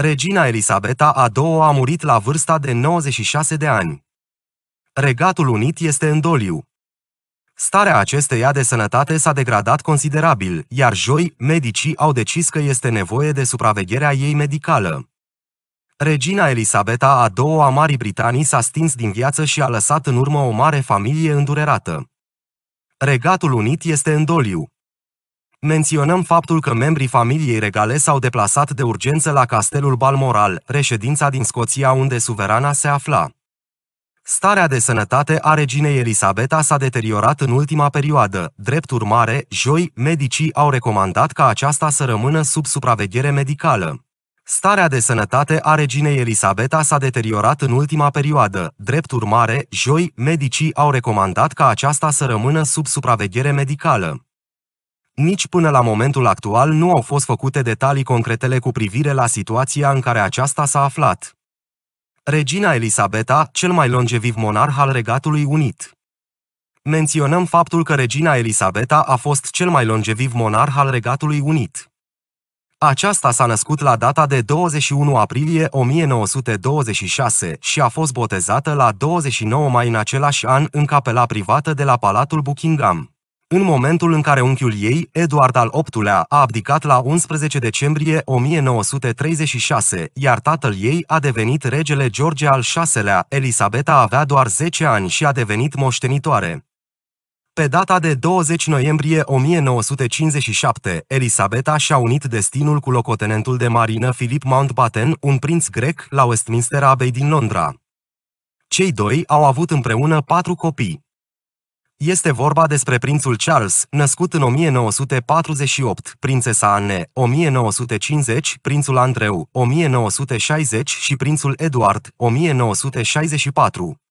Regina Elisabeta a II a murit la vârsta de 96 de ani. Regatul Unit este în doliu. Starea acesteia de sănătate s-a degradat considerabil, iar joi, medicii au decis că este nevoie de supravegherea ei medicală. Regina Elisabeta a II a Marii Britanii s-a stins din viață și a lăsat în urmă o mare familie îndurerată. Regatul Unit este în doliu menționăm faptul că membrii familiei regale s-au deplasat de urgență la castelul Balmoral, reședința din Scoția unde suverana se afla. Starea de sănătate a reginei Elisabeta s-a deteriorat în ultima perioadă. Drept urmare, joi, medicii au recomandat ca aceasta să rămână sub supraveghere medicală. Starea de sănătate a reginei Elisabeta s-a deteriorat în ultima perioadă. Drept urmare, joi, medicii au recomandat ca aceasta să rămână sub supraveghere medicală. Nici până la momentul actual nu au fost făcute detalii concretele cu privire la situația în care aceasta s-a aflat. Regina Elisabeta, cel mai longeviv monarh al Regatului Unit. Menționăm faptul că regina Elisabeta a fost cel mai longeviv monarh al Regatului Unit. Aceasta s-a născut la data de 21 aprilie 1926 și a fost botezată la 29 mai în același an în capela privată de la Palatul Buckingham în momentul în care unchiul ei, Eduard al VIII-lea, a abdicat la 11 decembrie 1936, iar tatăl ei a devenit regele George al VI-lea, Elisabeta avea doar 10 ani și a devenit moștenitoare. Pe data de 20 noiembrie 1957, Elisabeta și-a unit destinul cu locotenentul de marină Philip Mountbatten, un prinț grec, la Westminster Abbey din Londra. Cei doi au avut împreună patru copii. Este vorba despre prințul Charles, născut în 1948, prințesa Anne, 1950, prințul Andreu, 1960 și prințul Eduard, 1964.